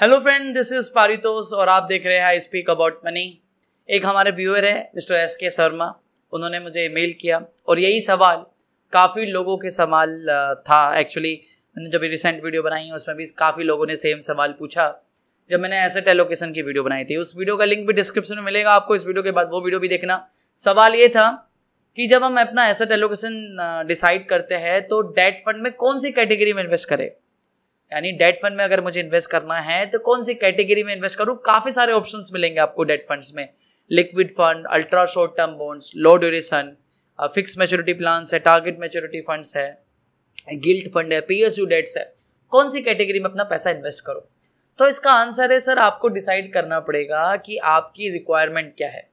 hello friend this is Paritosh और आप देख रहे हैं आई स्पीक अबाउट मनी एक हमारे व्यूअर है मिस्टर एस के शर्मा उन्होंने मुझे ईमेल किया और यही सवाल काफ़ी लोगों के सवाल था एक्चुअली मैंने जब रिसेंट वीडियो बनाई है उसमें भी काफ़ी लोगों ने सेम सवाल पूछा जब मैंने एसेट एलोकेशन की वीडियो बनाई थी उस वीडियो का लिंक भी डिस्क्रिप्शन में मिलेगा आपको इस वीडियो के बाद वो वीडियो भी देखना सवाल ये था कि जब हम अपना एसेट एलोकेशन डिसाइड करते हैं तो डेट फंड में कौन सी कैटेगरी में इन्वेस्ट करें यानी डेट फंड में अगर मुझे इन्वेस्ट करना है तो कौन सी कैटेगरी में इन्वेस्ट करूँ काफ़ी सारे ऑप्शन मिलेंगे आपको डेट फंड में liquid fund ultra short term bonds low duration fix maturity plans है टारगेट मेच्योरिटी फंड है गिल्ट फंड है पी एस यू डेट्स है कौन सी कैटेगरी में अपना पैसा इन्वेस्ट करो तो इसका आंसर है सर आपको डिसाइड करना पड़ेगा कि आपकी रिक्वायरमेंट क्या है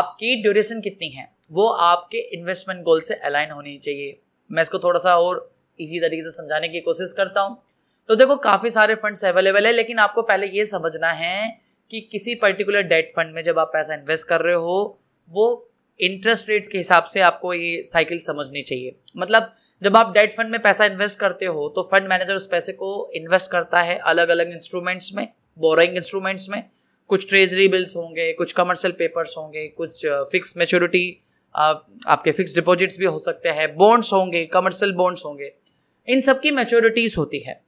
आपकी ड्यूरेशन कितनी है वो आपके इन्वेस्टमेंट गोल से अलाइन होनी चाहिए मैं इसको थोड़ा सा और इजी तरीके से समझाने की कोशिश करता हूँ तो देखो काफ़ी सारे फंड्स अवेलेबल है लेकिन आपको पहले ये समझना है कि किसी पर्टिकुलर डेट फंड में जब आप पैसा इन्वेस्ट कर रहे हो वो इंटरेस्ट रेट के हिसाब से आपको ये साइकिल समझनी चाहिए मतलब जब आप डेट फंड में पैसा इन्वेस्ट करते हो तो फंड मैनेजर उस पैसे को इन्वेस्ट करता है अलग अलग इंस्ट्रूमेंट्स में बोरिंग इंस्ट्रूमेंट्स में कुछ ट्रेजरी बिल्स होंगे कुछ कमर्शियल पेपर्स होंगे कुछ फिक्स मेच्योरिटी आप, आपके फिक्स डिपॉजिट्स भी हो सकते हैं बॉन्ड्स होंगे कमर्शियल बॉन्ड्स होंगे इन सब की मेच्योरिटीज़ होती है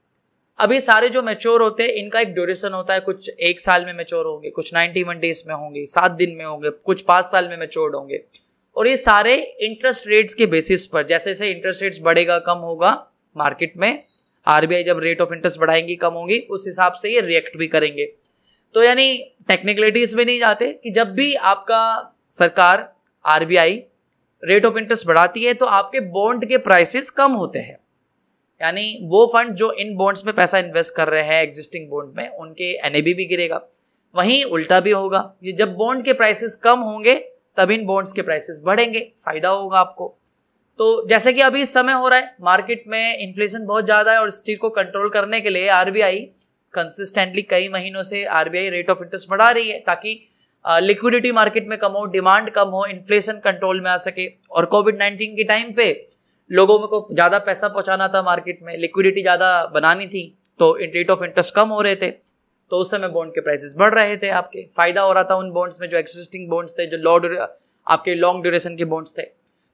अभी सारे जो मेच्योर होते हैं इनका एक ड्यूरेशन होता है कुछ एक साल में मेच्योर होंगे कुछ नाइन्टी वन डेज में होंगे सात दिन में होंगे कुछ पाँच साल में मेच्योर होंगे और ये सारे इंटरेस्ट रेट्स के बेसिस पर जैसे जैसे इंटरेस्ट रेट्स बढ़ेगा कम होगा मार्केट में आरबीआई जब रेट ऑफ इंटरेस्ट बढ़ाएंगी कम होगी उस हिसाब से ये रिएक्ट भी करेंगे तो यानी टेक्निकलिटीज में नहीं जाते कि जब भी आपका सरकार आरबीआई रेट ऑफ इंटरेस्ट बढ़ाती है तो आपके बॉन्ड के प्राइसेस कम होते हैं यानी वो फंड जो इन बॉन्ड्स में पैसा इन्वेस्ट कर रहे हैं एग्जिस्टिंग बॉन्ड में उनके एन भी गिरेगा वहीं उल्टा भी होगा ये जब बॉन्ड के प्राइसेस कम होंगे तब इन बॉन्ड्स के प्राइसेस बढ़ेंगे फायदा होगा आपको तो जैसे कि अभी इस समय हो रहा है मार्केट में इन्फ्लेशन बहुत ज़्यादा है और इस चीज़ को कंट्रोल करने के लिए आर कंसिस्टेंटली कई महीनों से आर रेट ऑफ इंटरेस्ट बढ़ा रही है ताकि लिक्विडिटी मार्केट में कम हो डिमांड कम हो इन्फ्लेशन कंट्रोल में आ सके और कोविड नाइन्टीन के टाइम पे लोगों को ज़्यादा पैसा पहुंचाना था मार्केट में लिक्विडिटी ज़्यादा बनानी थी तो रेट ऑफ इंटरेस्ट कम हो रहे थे तो उस समय बॉन्ड के प्राइसेस बढ़ रहे थे आपके फ़ायदा हो रहा था उन बॉन्ड्स में जो एक्जिस्टिंग बॉन्ड्स थे जो लॉ आपके लॉन्ग ड्यूरेशन के बॉन्ड्स थे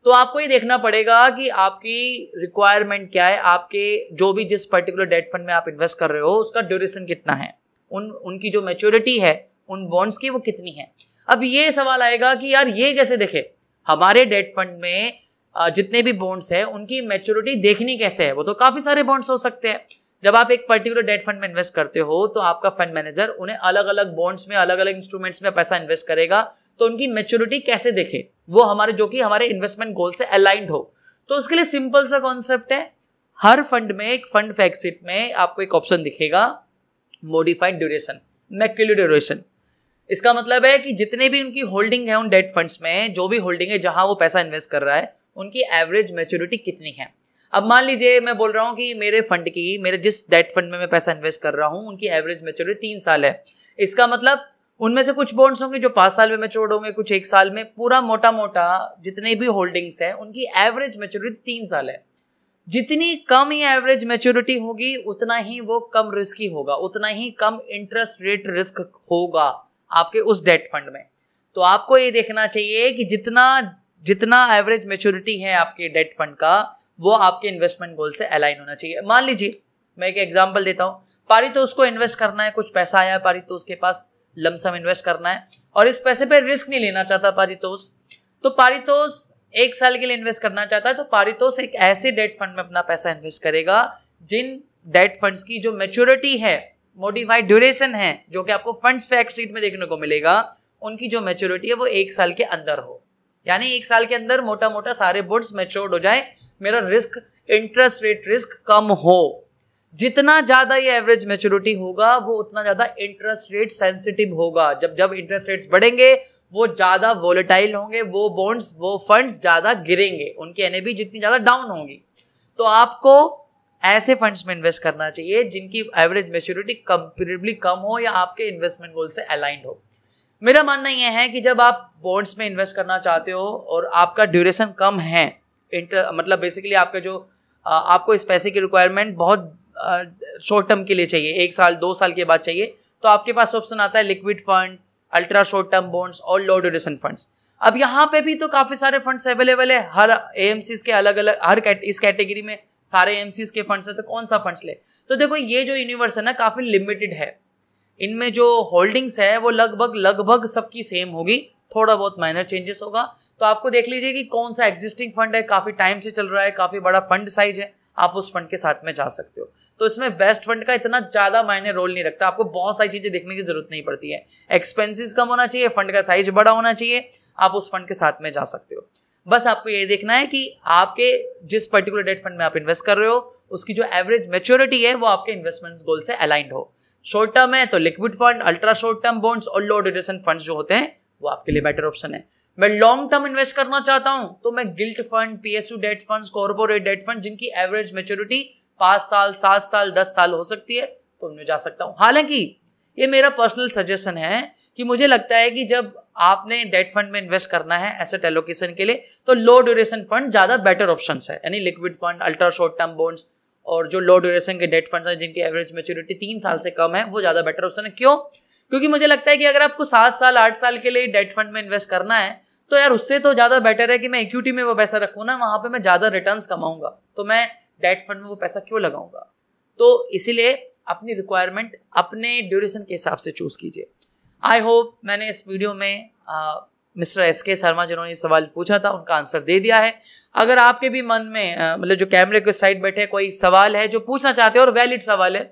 तो आपको ये देखना पड़ेगा कि आपकी रिक्वायरमेंट क्या है आपके जो भी जिस पर्टिकुलर डेट फंड में आप इन्वेस्ट कर रहे हो उसका ड्यूरेशन कितना है उन उनकी जो मेच्योरिटी है उन बॉन्ड्स की वो कितनी है अब ये सवाल आएगा कि यार ये कैसे देखे हमारे डेट फंड में जितने भी बॉन्ड्स हैं उनकी मेच्योरिटी देखनी कैसे है वो तो काफ़ी सारे बॉन्ड्स हो सकते हैं जब आप एक पर्टिकुलर डेट फंड में इन्वेस्ट करते हो तो आपका फंड मैनेजर उन्हें अलग अलग बॉन्ड्स में अलग अलग इंस्ट्रूमेंट्स में पैसा इन्वेस्ट करेगा तो उनकी मेच्योरिटी कैसे देखे वो हमारे जो कि हमारे इन्वेस्टमेंट गोल से अलाइंड हो तो उसके लिए सिंपल सा कॉन्सेप्ट है हर फंड में एक फंड फैक्सिट में आपको एक ऑप्शन दिखेगा मॉडिफाइड ड्यूरेशन मैक्यूलर ड्यूरेशन इसका मतलब है कि जितने भी उनकी होल्डिंग है उन डेट फंड्स में जो भी होल्डिंग है जहां वो पैसा इन्वेस्ट कर रहा है उनकी एवरेज मेच्योरिटी कितनी है अब मान लीजिए मैं बोल रहा हूँ कि मेरे फंड की मेरे जिस डेट फंड में मैं पैसा इन्वेस्ट कर रहा हूँ उनकी एवरेज मेच्योरिटी तीन साल है इसका मतलब उनमें से कुछ बॉन्ड्स होंगे जो पाँच साल में मेच्योर होंगे कुछ एक साल में पूरा मोटा मोटा जितने भी होल्डिंग्स हैं उनकी एवरेज मेच्योरिटी तीन साल है जितनी कम ही एवरेज मेच्योरिटी होगी उतना ही वो कम रिस्की होगा उतना ही कम इंटरेस्ट रेट रिस्क होगा आपके उस डेट फंड में तो आपको ये देखना चाहिए कि जितना जितना एवरेज मेच्योरिटी है आपके डेट फंड का वो आपके इन्वेस्टमेंट गोल से अलाइन होना चाहिए मान लीजिए मैं एक एग्जाम्पल देता हूँ पारी तो उसको इन्वेस्ट करना है कुछ पैसा आया पारी तो उसके पास लमसम इन्वेस्ट करना है और इस पैसे पर रिस्क नहीं लेना चाहता पारितोष तो, तो पारितोष एक साल के लिए इन्वेस्ट करना चाहता है तो पारितोष एक ऐसे डेट फंड में अपना पैसा इन्वेस्ट करेगा जिन डेट फंड्स की जो मेच्योरिटी है मोडिफाइड ड्यूरेशन है जो कि आपको फंड्स फैक्ट शीट में देखने को मिलेगा उनकी जो मेच्योरिटी है वो एक साल के अंदर हो यानी एक साल के अंदर मोटा मोटा सारे बुड्स मेच्योर्ड हो जाए मेरा रिस्क इंटरेस्ट रेट रिस्क कम हो जितना ज़्यादा ये एवरेज मेच्योरिटी होगा वो उतना ज़्यादा इंटरेस्ट रेट सेंसिटिव होगा जब जब इंटरेस्ट रेट्स बढ़ेंगे वो ज़्यादा वोलेटाइल होंगे वो बॉन्ड्स वो फंड्स ज़्यादा गिरेंगे उनके एन जितनी ज़्यादा डाउन होंगी तो आपको ऐसे फंड्स में इन्वेस्ट करना चाहिए जिनकी एवरेज मेच्योरिटी कंपेरेबली कम हो या आपके इन्वेस्टमेंट गोल से अलाइंड हो मेरा मानना यह है कि जब आप बॉन्ड्स में इन्वेस्ट करना चाहते हो और आपका ड्यूरेशन कम है इंटर मतलब बेसिकली आपका जो आपको इस पैसे की रिक्वायरमेंट बहुत शॉर्ट टर्म के लिए चाहिए एक साल दो साल के बाद चाहिए तो आपके पास ऑप्शन आता है liquid fund ultra short term bonds और लो ड्यूरेशन फंड्स अब यहाँ पे भी तो काफ़ी सारे फंड्स अवेलेबल है हर ए के अलग अलग हर इस कैटेगरी में सारे ए के फंड्स हैं तो कौन सा फंड्स ले तो देखो ये जो यूनिवर्स है ना काफ़ी लिमिटेड है इनमें जो होल्डिंग्स है वो लगभग लगभग सबकी सेम होगी थोड़ा बहुत माइनर चेंजेस होगा तो आपको देख लीजिए कि कौन सा एग्जिस्टिंग फंड है काफ़ी टाइम से चल रहा है काफ़ी बड़ा फंड साइज है आप उस फंड के साथ में जा सकते हो तो इसमें बेस्ट फंड का इतना ज़्यादा मायने रोल नहीं रखता आपको बहुत सारी चीज़ें देखने की जरूरत नहीं पड़ती है एक्सपेंसिस कम होना चाहिए फंड का साइज बड़ा होना चाहिए आप उस फंड के साथ में जा सकते हो बस आपको ये देखना है कि आपके जिस पर्टिकुलर डेट फंड में आप इन्वेस्ट कर रहे हो उसकी जो एवरेज मेच्योरिटी है वो आपके इन्वेस्टमेंट गोल से अलाइंड हो शॉर्ट टर्म है तो liquid fund ultra short term bonds और लो ड्यूरेशन फंड जो होते हैं वो आपके लिए बेटर ऑप्शन है मैं लॉन्ग टर्म इन्वेस्ट करना चाहता हूं तो मैं gilt fund PSU debt fund corporate debt fund जिनकी एवरेज मेच्योरिटी पांच साल सात साल दस साल हो सकती है तो उनमें जा सकता हूं हालांकि ये मेरा पर्सनल सजेशन है कि मुझे लगता है कि जब आपने डेट फंड में इन्वेस्ट करना है एसेट एलोकेशन के लिए तो लो ड्यूरेशन फंड ज्यादा बेटर ऑप्शन है यानी liquid fund ultra short term bonds और जो लो ड्यूरेशन के डेट फंड्स हैं जिनकी एवरेज मेच्योरिटी तीन साल से कम है वो ज़्यादा बेटर ऑप्शन है क्यों क्योंकि मुझे लगता है कि अगर आपको सात साल आठ साल के लिए डेट फंड में इन्वेस्ट करना है तो यार उससे तो ज़्यादा बेटर है कि मैं इक्विटी में वो पैसा रखूँ ना वहाँ पर मैं ज़्यादा रिटर्न कमाऊंगा तो मैं डेट फंड में वो पैसा क्यों लगाऊंगा तो इसीलिए अपनी रिक्वायरमेंट अपने ड्यूरेशन के हिसाब से चूज़ कीजिए आई होप मैंने इस वीडियो में आ, मिस्टर एस के शर्मा जिन्होंने सवाल पूछा था उनका आंसर दे दिया है अगर आपके भी मन में मतलब जो कैमरे के साइड बैठे कोई सवाल है जो पूछना चाहते हैं और वैलिड सवाल है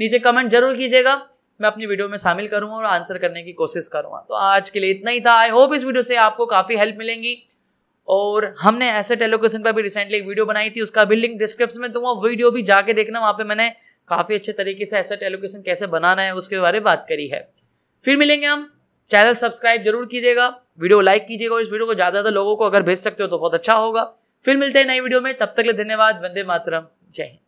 नीचे कमेंट जरूर कीजिएगा मैं अपनी वीडियो में शामिल करूंगा और आंसर करने की कोशिश करूंगा तो आज के लिए इतना ही था आई होप इस वीडियो से आपको काफ़ी हेल्प मिलेंगी और हमने एसेट एलोकेशन पर भी रिसेंटली एक वीडियो बनाई थी उसका भी लिंक डिस्क्रिप्शन में दूंगा वीडियो भी जाके देखना वहाँ पे मैंने काफ़ी अच्छे तरीके से एसेट एलोकेशन कैसे बनाना है उसके बारे में बात करी है फिर मिलेंगे हम चैनल सब्सक्राइब जरूर कीजिएगा वीडियो लाइक कीजिएगा और इस वीडियो को ज़्यादा ज्यादा लोगों को अगर भेज सकते हो तो बहुत अच्छा होगा फिर मिलते हैं नई वीडियो में तब तक के लिए धन्यवाद वंदे मातरम जय हिंद